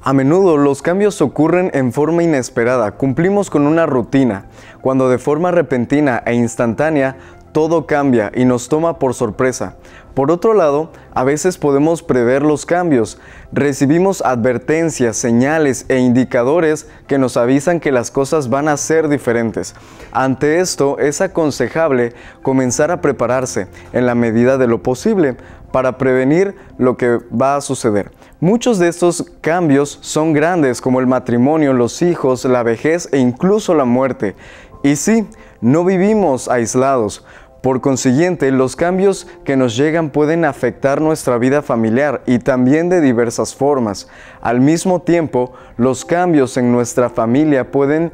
A menudo los cambios ocurren en forma inesperada, cumplimos con una rutina, cuando de forma repentina e instantánea todo cambia y nos toma por sorpresa. Por otro lado, a veces podemos prever los cambios. Recibimos advertencias, señales e indicadores que nos avisan que las cosas van a ser diferentes. Ante esto, es aconsejable comenzar a prepararse en la medida de lo posible para prevenir lo que va a suceder. Muchos de estos cambios son grandes como el matrimonio, los hijos, la vejez e incluso la muerte. Y sí, no vivimos aislados. Por consiguiente, los cambios que nos llegan pueden afectar nuestra vida familiar y también de diversas formas. Al mismo tiempo, los cambios en nuestra familia pueden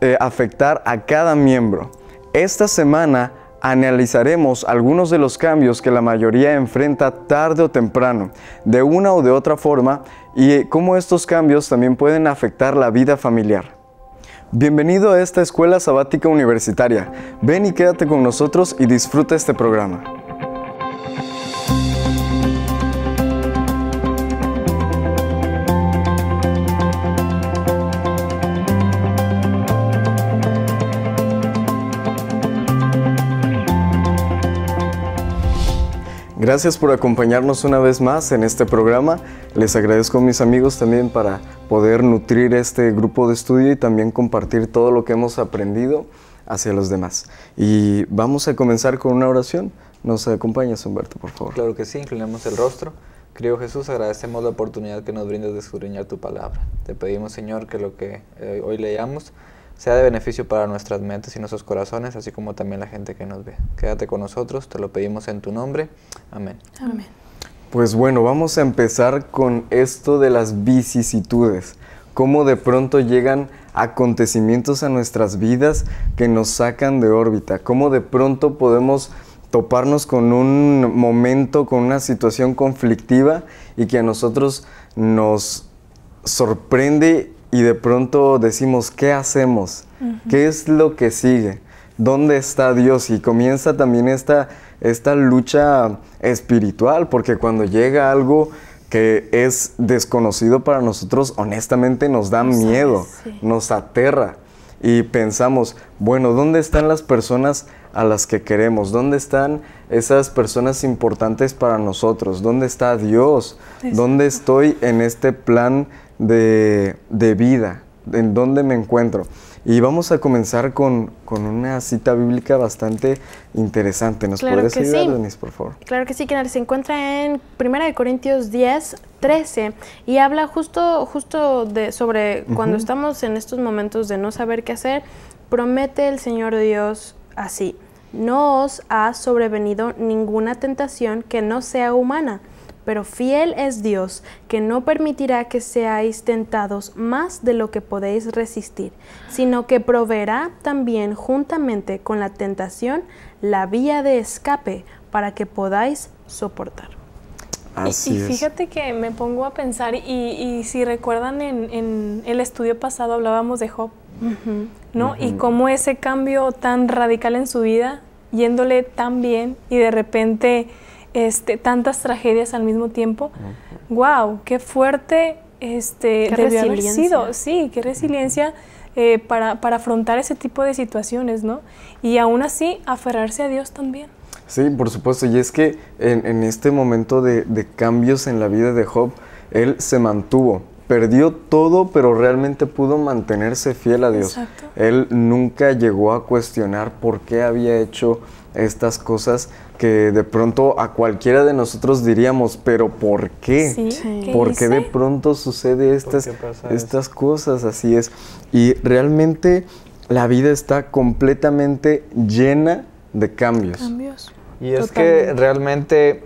eh, afectar a cada miembro. Esta semana analizaremos algunos de los cambios que la mayoría enfrenta tarde o temprano, de una o de otra forma, y cómo estos cambios también pueden afectar la vida familiar. Bienvenido a esta Escuela Sabática Universitaria. Ven y quédate con nosotros y disfruta este programa. Gracias por acompañarnos una vez más en este programa. Les agradezco a mis amigos también para poder nutrir este grupo de estudio y también compartir todo lo que hemos aprendido hacia los demás. Y vamos a comenzar con una oración. ¿Nos acompañas, Humberto, por favor? Claro que sí, inclinamos el rostro. Querido Jesús, agradecemos la oportunidad que nos brindas de escudriñar tu palabra. Te pedimos, Señor, que lo que eh, hoy leamos sea de beneficio para nuestras mentes y nuestros corazones, así como también la gente que nos ve. Quédate con nosotros, te lo pedimos en tu nombre. Amén. Amén. Pues bueno, vamos a empezar con esto de las vicisitudes, cómo de pronto llegan acontecimientos a nuestras vidas que nos sacan de órbita, cómo de pronto podemos toparnos con un momento, con una situación conflictiva y que a nosotros nos sorprende y de pronto decimos, ¿qué hacemos? ¿Qué es lo que sigue? ¿Dónde está Dios? Y comienza también esta, esta lucha espiritual, porque cuando llega algo que es desconocido para nosotros, honestamente nos da miedo, nos aterra. Y pensamos, bueno, ¿dónde están las personas a las que queremos? ¿Dónde están esas personas importantes para nosotros? ¿Dónde está Dios? ¿Dónde estoy en este plan de, vida? ¿En dónde me encuentro? Y vamos a comenzar con, una cita bíblica bastante interesante. ¿Nos puedes ayudar, Denise, por favor? Claro que sí, que se encuentra en 1 Corintios 10, 13 y habla justo, justo de, sobre cuando estamos en estos momentos de no saber qué hacer, promete el Señor Dios así, no os ha sobrevenido ninguna tentación que no sea humana, pero fiel es Dios, que no permitirá que seáis tentados más de lo que podéis resistir, sino que proveerá también juntamente con la tentación la vía de escape para que podáis soportar. Así y, fíjate que me pongo a pensar, y, si recuerdan en, en el estudio pasado hablábamos de Job, ¿No? Y cómo ese cambio tan radical en su vida, yéndole tan bien y de repente este, tantas tragedias al mismo tiempo, wow, qué fuerte este, haber sido. Sí, qué resiliencia. Eh, para, afrontar ese tipo de situaciones, ¿no? Y aún así, aferrarse a Dios también. Sí, por supuesto. Y es que en, este momento de, cambios en la vida de Job, él se mantuvo perdió todo, pero realmente pudo mantenerse fiel a Dios. Él nunca llegó a cuestionar por qué había hecho estas cosas que de pronto a cualquiera de nosotros diríamos, pero ¿por qué? porque ¿Por qué, de pronto sucede estas, estas cosas? Así es. Y realmente la vida está completamente llena de cambios. Y es que realmente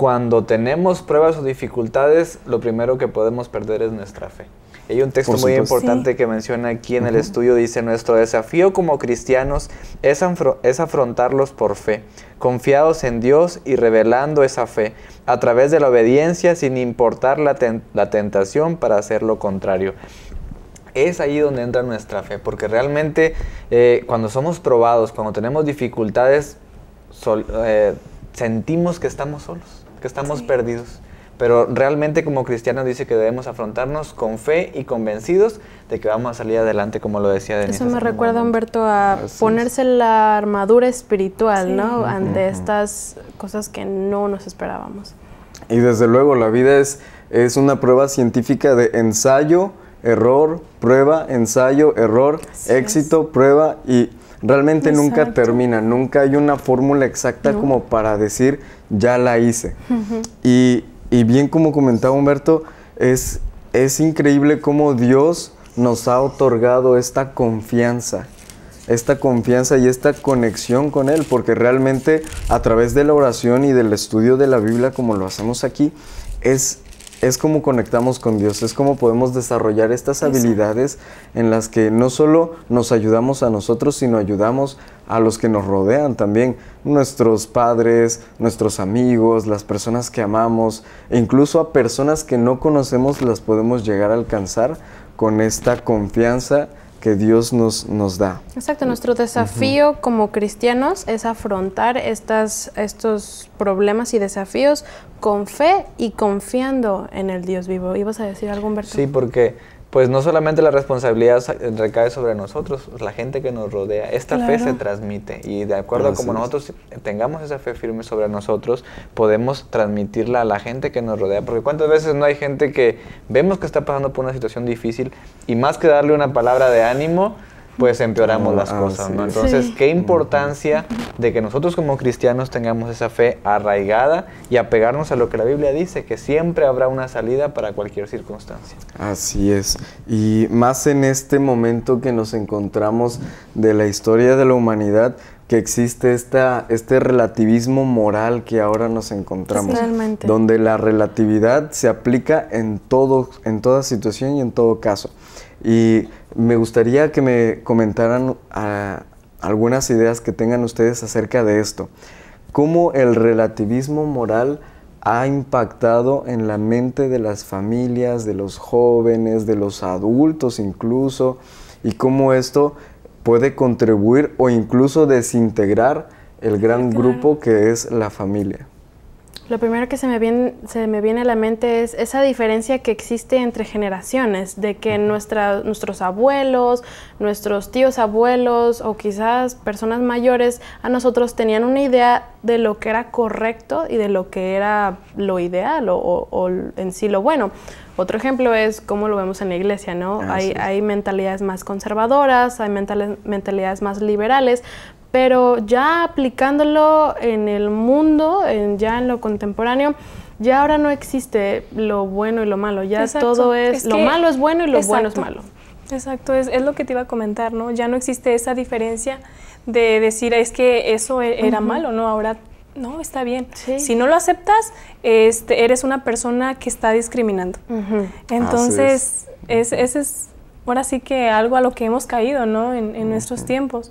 cuando tenemos pruebas o dificultades, lo primero que podemos perder es nuestra fe. Hay un texto muy importante que menciona aquí en el estudio, dice, nuestro desafío como cristianos es, afrontarlos por fe, confiados en Dios y revelando esa fe a través de la obediencia sin importar la, tentación para hacer lo contrario. Es ahí donde entra nuestra fe, porque realmente eh, cuando somos probados, cuando tenemos dificultades, eh, sentimos que estamos solos que estamos perdidos. Pero realmente como cristianos dice que debemos afrontarnos con fe y convencidos de que vamos a salir adelante, como lo decía Denise. Eso me recuerda, Humberto, a ponerse la armadura espiritual, ¿no? Ante estas cosas que no nos esperábamos. Y desde luego, la vida es, es una prueba científica de ensayo, error, prueba, ensayo, error, éxito, prueba y realmente nunca termina, nunca hay una fórmula exacta como para decir ya la hice. y, y, bien como comentaba Humberto, es, es increíble cómo Dios nos ha otorgado esta confianza, esta confianza y esta conexión con Él, porque realmente a través de la oración y del estudio de la Biblia, como lo hacemos aquí, es, es como conectamos con Dios, es como podemos desarrollar estas habilidades en las que no solo nos ayudamos a nosotros, sino ayudamos a a los que nos rodean también, nuestros padres, nuestros amigos, las personas que amamos, e incluso a personas que no conocemos las podemos llegar a alcanzar con esta confianza que Dios nos, nos da. Exacto, nuestro desafío como cristianos es afrontar estas, estos problemas y desafíos con fe y confiando en el Dios vivo. ¿Ibas a decir algún Humberto? Sí, porque pues no solamente la responsabilidad recae sobre nosotros, la gente que nos rodea. Esta fe se transmite y de acuerdo a como nosotros tengamos esa fe firme sobre nosotros, podemos transmitirla a la gente que nos rodea. Porque cuántas veces no hay gente que vemos que está pasando por una situación difícil y más que darle una palabra de ánimo, pues empeoramos ah, las ah, cosas, ¿no? Entonces, qué importancia de que nosotros como cristianos tengamos esa fe arraigada y apegarnos a lo que la Biblia dice, que siempre habrá una salida para cualquier circunstancia. Así es. Y más en este momento que nos encontramos de la historia de la humanidad, que existe esta, este relativismo moral que ahora nos encontramos, donde la relatividad se aplica en, todo, en toda situación y en todo caso. Y me gustaría que me comentaran ah, algunas ideas que tengan ustedes acerca de esto. ¿Cómo el relativismo moral ha impactado en la mente de las familias, de los jóvenes, de los adultos incluso? ¿Y cómo esto puede contribuir o incluso desintegrar el gran grupo que es la familia? Lo primero que se me, viene, se me viene a la mente es esa diferencia que existe entre generaciones, de que nuestra, nuestros abuelos, nuestros tíos abuelos o quizás personas mayores a nosotros tenían una idea de lo que era correcto y de lo que era lo ideal o, en sí lo bueno. Otro ejemplo es cómo lo vemos en la iglesia, ¿no? Ah, hay, hay mentalidades más conservadoras, hay mentalidades más liberales, pero ya aplicándolo en el mundo, en, ya en lo contemporáneo, ya ahora no existe lo bueno y lo malo, ya todo es, lo malo es bueno y lo bueno es malo. Exacto, es, lo que te iba a comentar, ¿no? Ya no existe esa diferencia de decir, es que eso e-, era malo, ¿no? Ahora no, está bien. Si no lo aceptas, este, eres una persona que está discriminando. Entonces, es. es, ahora sí que algo a lo que hemos caído, ¿no? En, en nuestros tiempos.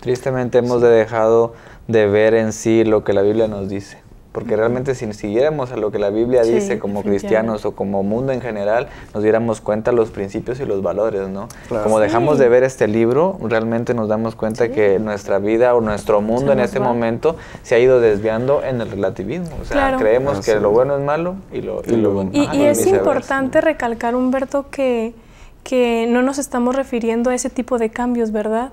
Tristemente hemos dejado de ver en sí lo que la Biblia nos dice. Porque realmente si siguiéramos a lo que la Biblia dice como cristianos o como mundo en general, nos diéramos cuenta los principios y los valores, ¿no? Como dejamos de ver este libro, realmente nos damos cuenta que nuestra vida o nuestro mundo en este momento se ha ido desviando en el relativismo. O sea, creemos que lo bueno es malo y lo, bueno malo y es importante recalcar, Humberto, que, que no nos estamos refiriendo a ese tipo de cambios, ¿verdad?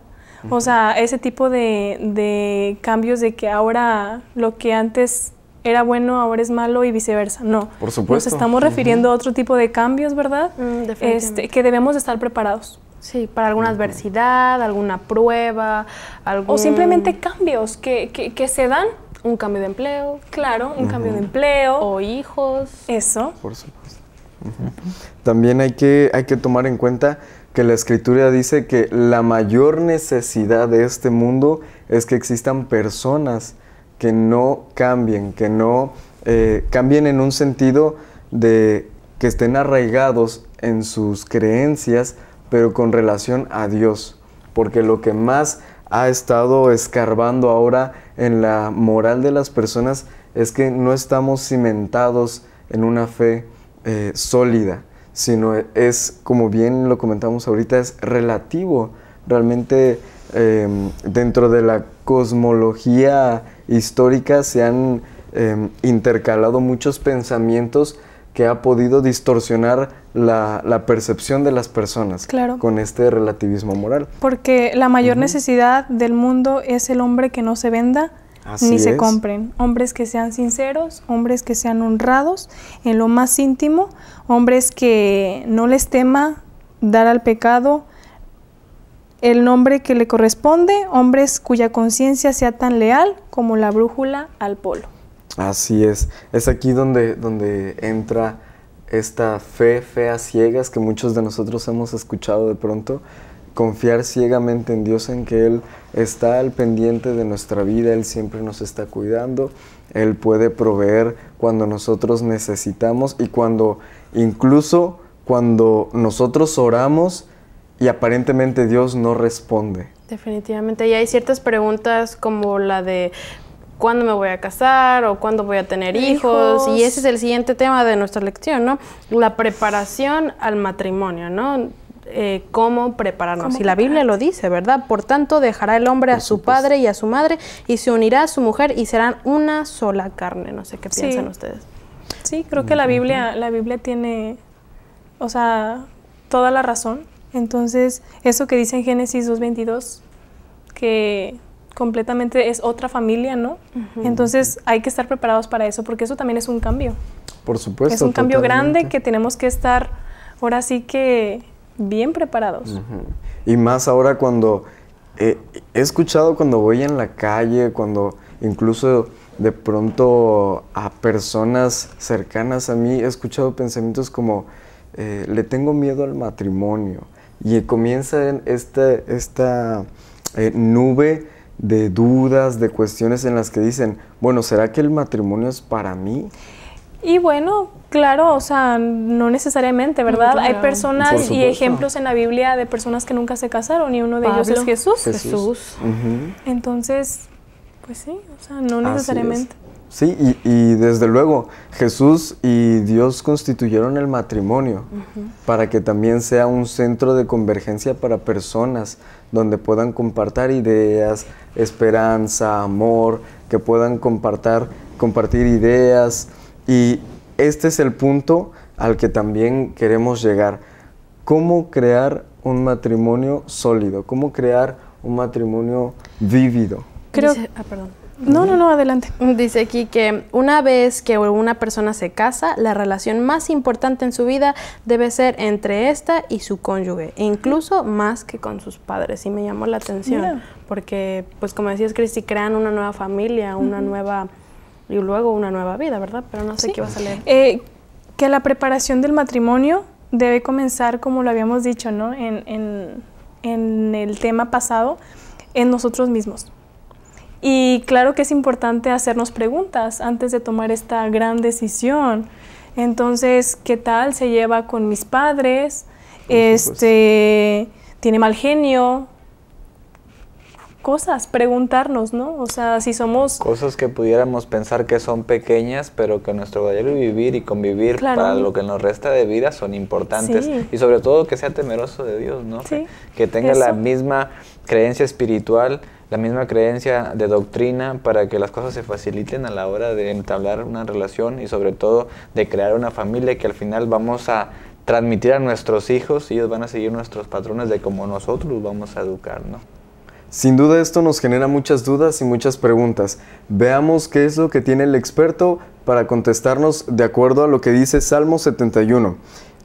O sea, ese tipo de, cambios de que ahora lo que antes era bueno, ahora es malo y viceversa. No. Por supuesto. Nos estamos refiriendo a otro tipo de cambios, ¿verdad? Mm, este, que debemos estar preparados. Sí, para alguna adversidad, alguna prueba, algún... O simplemente cambios que, que, que se dan un cambio de empleo. Claro, un cambio de empleo. O hijos. Eso. Por supuesto. También hay que, hay que tomar en cuenta que la escritura dice que la mayor necesidad de este mundo es que existan personas que no cambien, que no eh, cambien en un sentido de que estén arraigados en sus creencias, pero con relación a Dios. Porque lo que más ha estado escarbando ahora en la moral de las personas es que no estamos cimentados en una fe eh, sólida sino es, como bien lo comentamos ahorita, es relativo. Realmente em, dentro de la cosmología histórica se han em, intercalado muchos pensamientos que ha podido distorsionar la, percepción de las personas claro. con este relativismo moral. Porque la mayor necesidad del mundo es el hombre que no se venda, ni se compren. Hombres que sean sinceros, hombres que sean honrados en lo más íntimo, hombres que no les tema dar al pecado el nombre que le corresponde, hombres cuya conciencia sea tan leal como la brújula al polo. Así es, es aquí donde, donde entra esta fe, fe a ciegas que muchos de nosotros hemos escuchado de pronto, confiar ciegamente en Dios, en que Él está al pendiente de nuestra vida, Él siempre nos está cuidando, Él puede proveer cuando nosotros necesitamos y cuando incluso cuando nosotros oramos y aparentemente Dios no responde. Definitivamente, y hay ciertas preguntas como la de cuándo me voy a casar o cuándo voy a tener hijos? hijos. Y ese es el siguiente tema de nuestra lección, ¿no? La preparación al matrimonio, ¿no? Eh, cómo prepararnos. y la Biblia lo dice, ¿verdad? Por tanto, dejará el hombre a su padre y a su madre y se unirá a su mujer y serán una sola carne. No sé qué piensan ustedes. Sí, creo que la Biblia, la Biblia tiene, o sea, toda la razón. Entonces, eso que dice en Génesis 2.22, que completamente es otra familia, ¿no? Entonces hay que estar preparados para eso, porque eso también es un cambio. Por supuesto. Es un cambio grande que tenemos que estar ahora sí que bien preparados. Y más ahora cuando eh, he escuchado cuando voy en la calle, cuando incluso de pronto a personas cercanas a mí he escuchado pensamientos como eh, le tengo miedo al matrimonio y comienza en esta, esta eh, nube de dudas, de cuestiones en las que dicen, bueno, ¿será que el matrimonio es para mí? Y bueno, claro, o sea, no necesariamente, ¿verdad? Hay personas y ejemplos en la Biblia de personas que nunca se casaron y uno de ellos es Jesús. Jesús. Entonces, pues sí, o sea, no necesariamente. Sí, y, desde luego Jesús y Dios constituyeron el matrimonio para que también sea un centro de convergencia para personas donde puedan compartir ideas, esperanza, amor, que puedan compartir, compartir ideas, y este es el punto al que también queremos llegar. ¿Cómo crear un matrimonio sólido? ¿Cómo crear un matrimonio vívido? Ah, perdón. No, no, no, adelante. Dice aquí que una vez que una persona se casa, la relación más importante en su vida debe ser entre esta y su cónyuge, e incluso más que con sus padres. Y me llamó la atención, porque, pues como decías, Cristi, crean una nueva familia, una nueva y luego una nueva vida, ¿verdad? Pero no sé qué va a salir. Eh, que la preparación del matrimonio debe comenzar, como lo habíamos dicho, ¿no? En, en, en el tema pasado, en nosotros mismos. Y claro que es importante hacernos preguntas antes de tomar esta gran decisión. Entonces, ¿qué tal se lleva con mis padres? Este, ¿Tiene mal genio? cosas, preguntarnos, ¿no? O sea, si somos... Cosas que pudiéramos pensar que son pequeñas, pero que nuestro y vivir y convivir para lo que nos resta de vida son importantes. Y sobre todo que sea temeroso de Dios, ¿no? Sí, que, tenga la misma creencia espiritual, la misma creencia de doctrina para que las cosas se faciliten a la hora de entablar una relación y sobre todo de crear una familia que al final vamos a transmitir a nuestros hijos y ellos van a seguir nuestros patrones de cómo nosotros los vamos a educar, ¿no? Sin duda esto nos genera muchas dudas y muchas preguntas. Veamos qué es lo que tiene el experto para contestarnos de acuerdo a lo que dice Salmo 71.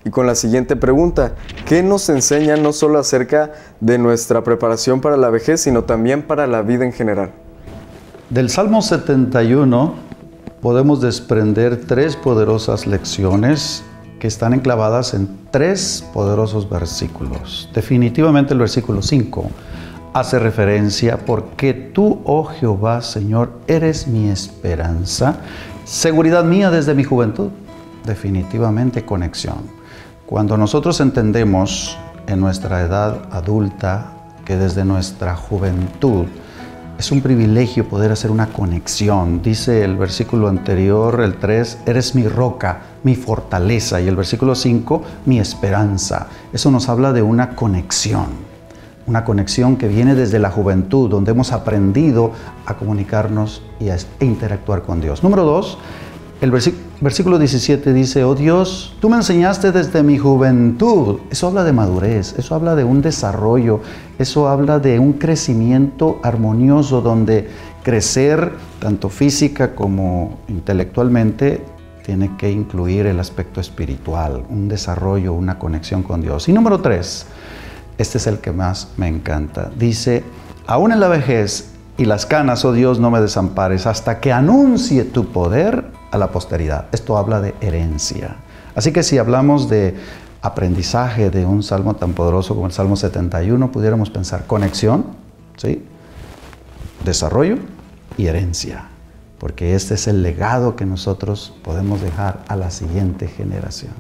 Y con la siguiente pregunta, ¿qué nos enseña no solo acerca de nuestra preparación para la vejez, sino también para la vida en general? Del Salmo 71 podemos desprender tres poderosas lecciones que están enclavadas en tres poderosos versículos. Definitivamente el versículo 5 hace referencia porque tú, oh Jehová, Señor, eres mi esperanza, seguridad mía desde mi juventud. Definitivamente conexión. Cuando nosotros entendemos en nuestra edad adulta que desde nuestra juventud es un privilegio poder hacer una conexión. Dice el versículo anterior, el 3, eres mi roca, mi fortaleza. Y el versículo 5, mi esperanza. Eso nos habla de una conexión una conexión que viene desde la juventud, donde hemos aprendido a comunicarnos y a e interactuar con Dios. Número dos, el versículo 17 dice, oh Dios, tú me enseñaste desde mi juventud. Eso habla de madurez, eso habla de un desarrollo, eso habla de un crecimiento armonioso donde crecer, tanto física como intelectualmente, tiene que incluir el aspecto espiritual, un desarrollo, una conexión con Dios. Y número tres, este es el que más me encanta. Dice, aún en la vejez y las canas, oh Dios, no me desampares hasta que anuncie tu poder a la posteridad. Esto habla de herencia. Así que si hablamos de aprendizaje de un salmo tan poderoso como el Salmo 71, pudiéramos pensar conexión, ¿sí? desarrollo y herencia, porque este es el legado que nosotros podemos dejar a la siguiente generación.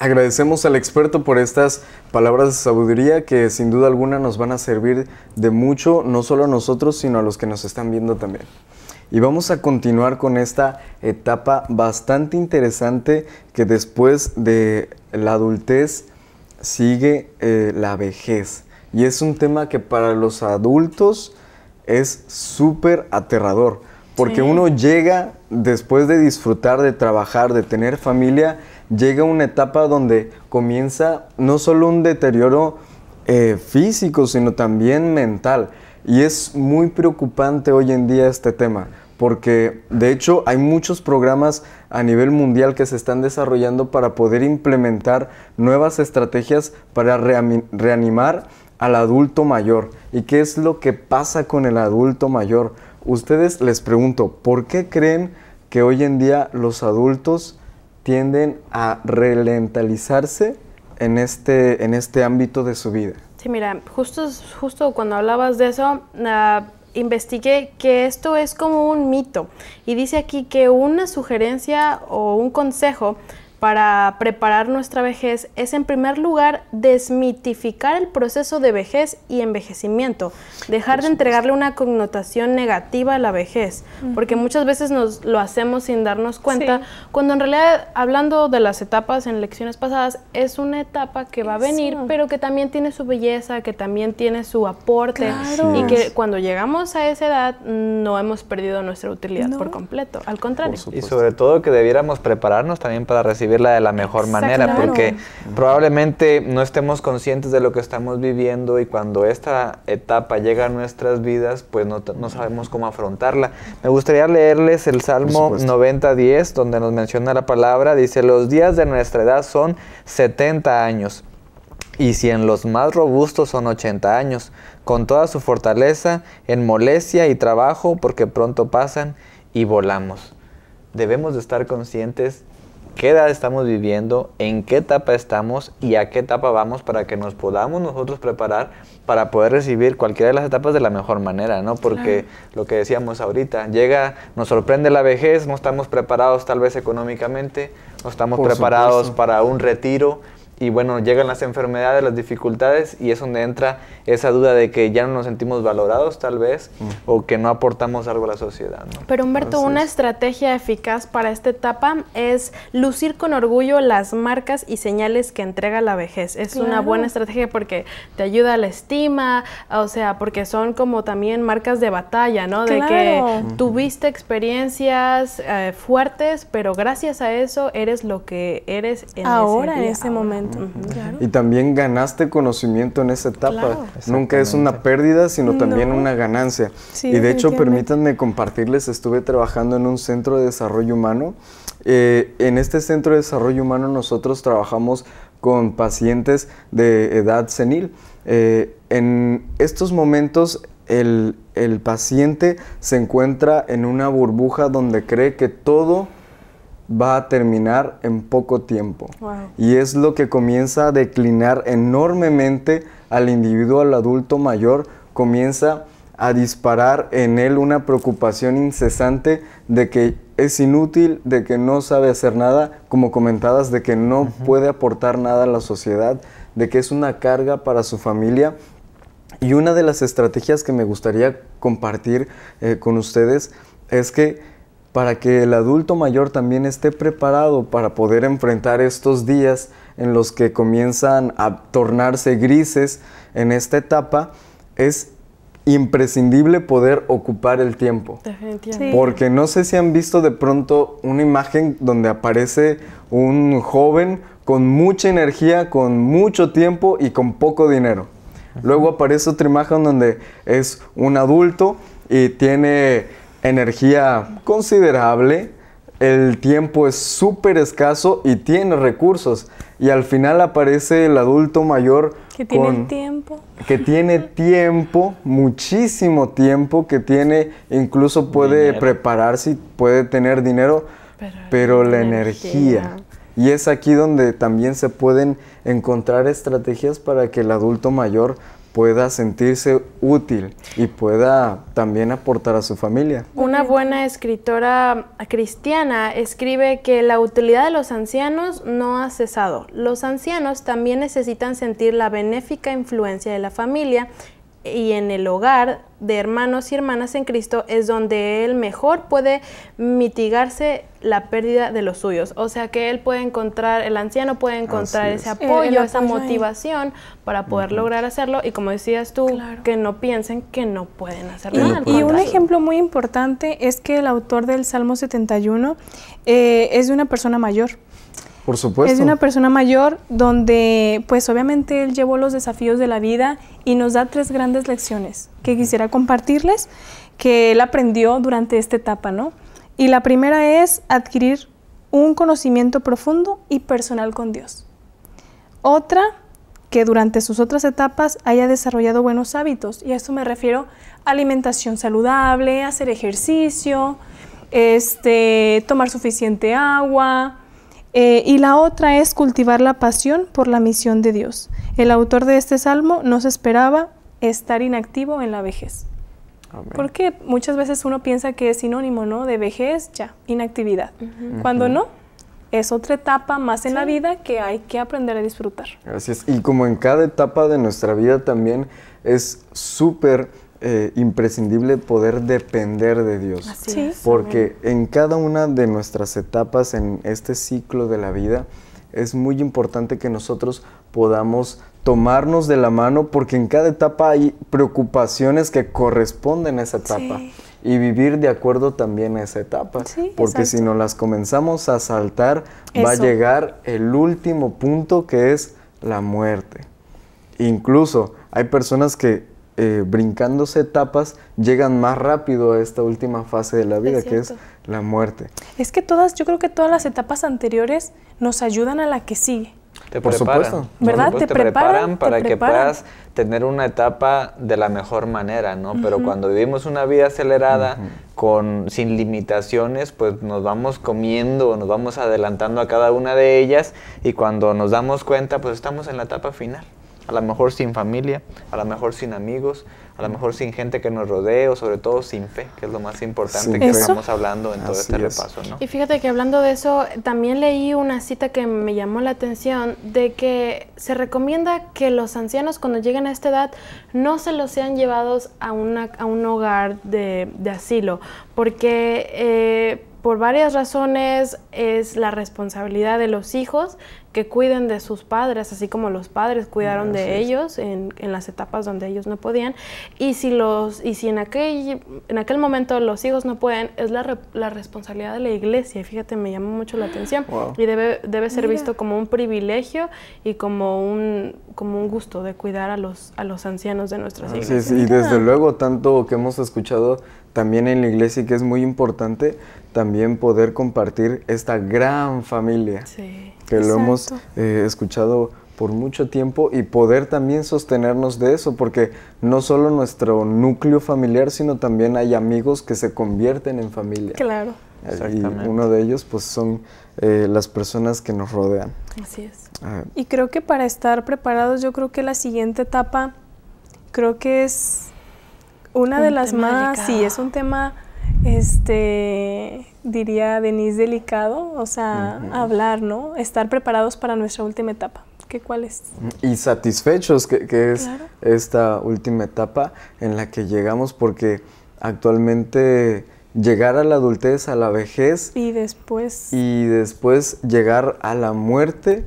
Agradecemos al experto por estas palabras de sabiduría que sin duda alguna nos van a servir de mucho, no solo a nosotros, sino a los que nos están viendo también. Y vamos a continuar con esta etapa bastante interesante que después de la adultez sigue eh, la vejez. Y es un tema que para los adultos es súper aterrador, porque uno llega después de disfrutar, de trabajar, de tener familia, llega una etapa donde comienza no solo un deterioro eh, físico, sino también mental. Y es muy preocupante hoy en día este tema, porque de hecho hay muchos programas a nivel mundial que se están desarrollando para poder implementar nuevas estrategias para reanimar al adulto mayor. ¿Y qué es lo que pasa con el adulto mayor? Ustedes les pregunto, ¿por qué creen que hoy en día los adultos tienden a relentalizarse en este, en este ámbito de su vida. Sí, mira, justo, justo cuando hablabas de eso, ah, investigué que esto es como un mito y dice aquí que una sugerencia o un consejo para preparar nuestra vejez es en primer lugar desmitificar el proceso de vejez y envejecimiento, dejar de entregarle una connotación negativa a la vejez, porque muchas veces nos lo hacemos sin darnos cuenta, cuando en realidad hablando de las etapas en lecciones pasadas, es una etapa que va a venir, pero que también tiene su belleza, que también tiene su aporte y que cuando llegamos a esa edad no hemos perdido nuestra utilidad por completo, al contrario. Y sobre todo que debiéramos prepararnos también para recibir vivirla de la mejor manera, porque probablemente no estemos conscientes de lo que estamos viviendo y cuando esta etapa llega a nuestras vidas, pues no, no sabemos cómo afrontarla. Me gustaría leerles el Salmo 90-10, donde nos menciona la palabra, dice, los días de nuestra edad son 70 años y si en los más robustos son 80 años, con toda su fortaleza, en molestia y trabajo, porque pronto pasan y volamos. Debemos de estar conscientes qué edad estamos viviendo, en qué etapa estamos y a qué etapa vamos para que nos podamos nosotros preparar para poder recibir cualquiera de las etapas de la mejor manera, ¿no? Porque lo que decíamos ahorita, llega, nos sorprende la vejez, no estamos preparados tal vez económicamente, no estamos preparados para un retiro, y bueno, llegan las enfermedades, las dificultades y es donde entra esa duda de que ya no nos sentimos valorados tal vez mm. o que no aportamos algo a la sociedad. Pero Humberto, una estrategia eficaz para esta etapa es lucir con orgullo las marcas y señales que entrega la vejez. Es una buena estrategia porque te ayuda a la estima, o sea, porque son como también marcas de batalla, ¿no? De que tuviste experiencias eh, fuertes, pero gracias a eso eres lo que eres en ahora, en ese momento. Y también ganaste conocimiento en esa etapa. Nunca es una pérdida, sino también una ganancia. y de hecho, permítanme compartirles, estuve trabajando en un centro de desarrollo humano. Eh, en este centro de desarrollo humano nosotros trabajamos con pacientes de edad senil. Eh, en estos momentos el, el paciente se encuentra en una burbuja donde cree que todo va a terminar en poco tiempo. Y es lo que comienza a declinar enormemente al individuo, al adulto mayor, comienza a disparar en él una preocupación incesante de que es inútil, de que no sabe hacer nada, como comentadas, de que no puede aportar nada a la sociedad, de que es una carga para su familia. Y una de las estrategias que me gustaría compartir eh, con ustedes es que para que el adulto mayor también esté preparado para poder enfrentar estos días en los que comienzan a tornarse grises en esta etapa, es imprescindible poder ocupar el tiempo. Definitivamente. Porque no sé si han visto de pronto una imagen donde aparece un joven con mucha energía, con mucho tiempo y con poco dinero. Luego aparece otra imagen donde es un adulto y tiene energía considerable, el tiempo es súper escaso y tiene recursos. Y al final aparece el adulto mayor. Que tiene tiempo. Que tiene tiempo, muchísimo tiempo, que tiene, incluso puede prepararse puede tener dinero, pero, la energía. Y es aquí donde también se pueden encontrar estrategias para que el adulto mayor pueda sentirse útil y pueda también aportar a su familia. Una buena escritora cristiana escribe que la utilidad de los ancianos no ha cesado. Los ancianos también necesitan sentir la benéfica influencia de la familia y en el hogar de hermanos y hermanas en Cristo es donde Él mejor puede mitigarse la pérdida de los suyos. O sea que Él puede encontrar, el anciano puede encontrar ese apoyo, esa motivación para poder lograr hacerlo y como decías tú, que no piensen que no pueden hacerlo. Y, un ejemplo muy importante es que el autor del Salmo 71 eh, es de una persona mayor. Es de una persona mayor donde, pues obviamente él llevó los desafíos de la vida y nos da tres grandes lecciones que quisiera compartirles, que él aprendió durante esta etapa, ¿no? Y la primera es adquirir un conocimiento profundo y personal con Dios. Otra, que durante sus otras etapas haya desarrollado buenos hábitos, y a esto me refiero alimentación saludable, hacer ejercicio, este, tomar suficiente agua, eh, y la otra es cultivar la pasión por la misión de Dios. El autor de este salmo no se esperaba estar inactivo en la vejez. Porque muchas veces uno piensa que es sinónimo, ¿no? De vejez, ya, inactividad. Cuando no, es otra etapa más en la vida que hay que aprender a disfrutar. Gracias. Y como en cada etapa de nuestra vida también es súper eh, imprescindible poder depender de Dios. Porque en cada una de nuestras etapas en este ciclo de la vida es muy importante que nosotros podamos tomarnos de la mano porque en cada etapa hay preocupaciones que corresponden a esa etapa. Y vivir de acuerdo también a esa etapa. porque si no las comenzamos a saltar, va a llegar el último punto que es la muerte. Incluso hay personas que eh, brincándose etapas, llegan más rápido a esta última fase de la vida, que es la muerte. Es que todas, yo creo que todas las etapas anteriores nos ayudan a la que sigue. Te Por preparan, ¿Verdad? Te, preparan, para que puedas tener una etapa de la mejor manera, ¿no? Pero cuando vivimos una vida acelerada, con, sin limitaciones, pues nos vamos comiendo, nos vamos adelantando a cada una de ellas y cuando nos damos cuenta, pues estamos en la etapa final a lo mejor sin familia, a lo mejor sin amigos, a lo mejor sin gente que nos rodee o sobre todo sin fe, que es lo más importante que estamos hablando en todo este repaso. Y fíjate que hablando de eso, también leí una cita que me llamó la atención de que se recomienda que los ancianos cuando lleguen a esta edad no se los sean llevados a, una, a un hogar de, asilo, porque... Eh, por varias razones es la responsabilidad de los hijos que cuiden de sus padres, así como los padres cuidaron de ellos en, las etapas donde ellos no podían. Y si, los, y si en, aquel, en aquel momento los hijos no pueden, es la, la responsabilidad de la iglesia. Fíjate, me llamó mucho la atención. Y debe, debe ser visto como un privilegio y como un, como un gusto de cuidar a los, a los ancianos de nuestras hijos. y desde luego, tanto que hemos escuchado también en la iglesia que es muy importante también poder compartir esta gran familia. Sí que lo hemos eh, escuchado por mucho tiempo y poder también sostenernos de eso, porque no solo nuestro núcleo familiar, sino también hay amigos que se convierten en familia. Claro. Eh, y uno de ellos pues son eh, las personas que nos rodean. Así es. Ah. Y creo que para estar preparados, yo creo que la siguiente etapa, creo que es una de las más, sí, es un tema este diría Denise, delicado, o sea, hablar, ¿no? Estar preparados para nuestra última etapa. ¿Qué cuál es? Y satisfechos, que, es esta última etapa en la que llegamos, porque actualmente llegar a la adultez, a la vejez. Y después. Y después llegar a la muerte.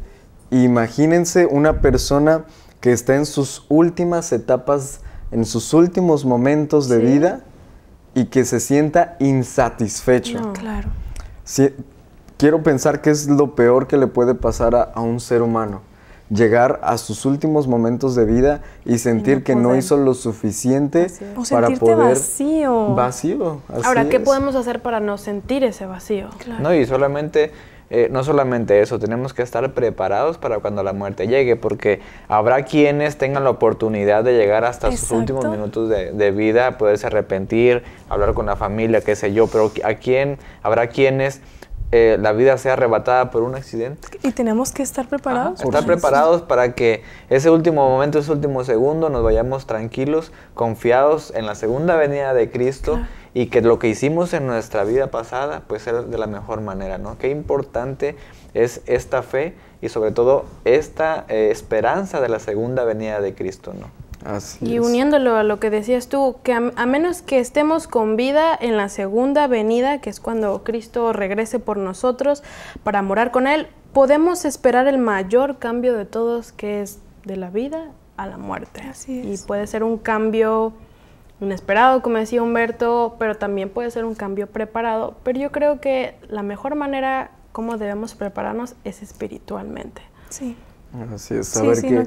Imagínense una persona que está en sus últimas etapas, en sus últimos momentos de vida y que se sienta insatisfecho. Claro. Si, quiero pensar que es lo peor que le puede pasar a, un ser humano. Llegar a sus últimos momentos de vida y sentir que no hizo lo suficiente para poder. Vacío. Vacío. Ahora, ¿qué podemos hacer para no sentir ese vacío? No, y solamente eh, no solamente eso, tenemos que estar preparados para cuando la muerte llegue, porque habrá quienes tengan la oportunidad de llegar hasta sus últimos minutos de, vida, poderse arrepentir, hablar con la familia, qué sé yo, pero a quién, habrá quienes... Eh, la vida sea arrebatada por un accidente. Y tenemos que estar preparados. estar preparados para que ese último momento, ese último segundo, nos vayamos tranquilos, confiados en la segunda venida de Cristo y que lo que hicimos en nuestra vida pasada, puede ser de la mejor manera, ¿no? Qué importante es esta fe y sobre todo esta eh, esperanza de la segunda venida de Cristo, ¿no? Así y uniéndolo a lo que decías tú, que a, a, menos que estemos con vida en la segunda venida, que es cuando Cristo regrese por nosotros para morar con Él, podemos esperar el mayor cambio de todos, que es de la vida a la muerte. Así es. Y puede ser un cambio inesperado, como decía Humberto, pero también puede ser un cambio preparado. Pero yo creo que la mejor manera como debemos prepararnos es espiritualmente. Sí. Así es, que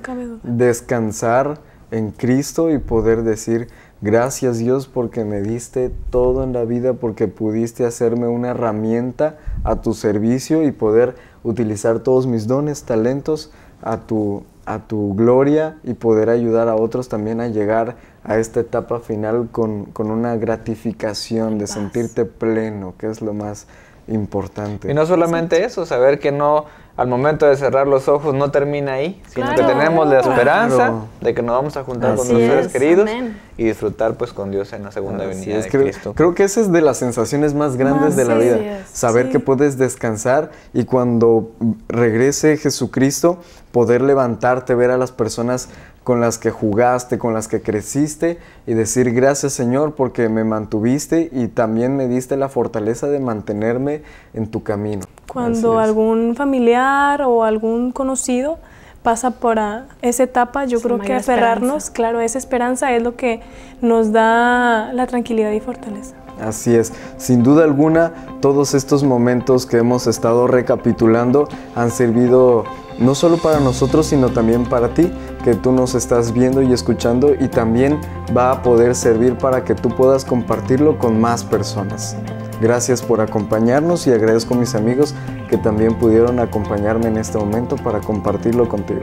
descansar en Cristo y poder decir, gracias Dios porque me diste todo en la vida, porque pudiste hacerme una herramienta a tu servicio y poder utilizar todos mis dones, talentos a tu, a tu gloria y poder ayudar a otros también a llegar a esta etapa final con, una gratificación de sentirte pleno, que es lo más importante. Y no solamente eso, saber que no al momento de cerrar los ojos no termina ahí, sino que tenemos la esperanza de que nos vamos a juntar con los seres queridos y disfrutar pues con Dios en la segunda venida de Cristo. Creo que esa es de las sensaciones más grandes de la vida, saber que puedes descansar y cuando regrese Jesucristo poder levantarte, ver a las personas con las que jugaste, con las que creciste y decir gracias Señor porque me mantuviste y también me diste la fortaleza de mantenerme en tu camino. Cuando algún familiar o algún conocido pasa por esa etapa, yo creo que aferrarnos, claro, esa esperanza es lo que nos da la tranquilidad y fortaleza. Así es, sin duda alguna, todos estos momentos que hemos estado recapitulando han servido no solo para nosotros, sino también para ti, que tú nos estás viendo y escuchando y también va a poder servir para que tú puedas compartirlo con más personas. Gracias por acompañarnos y agradezco a mis amigos también pudieron acompañarme en este momento para compartirlo contigo.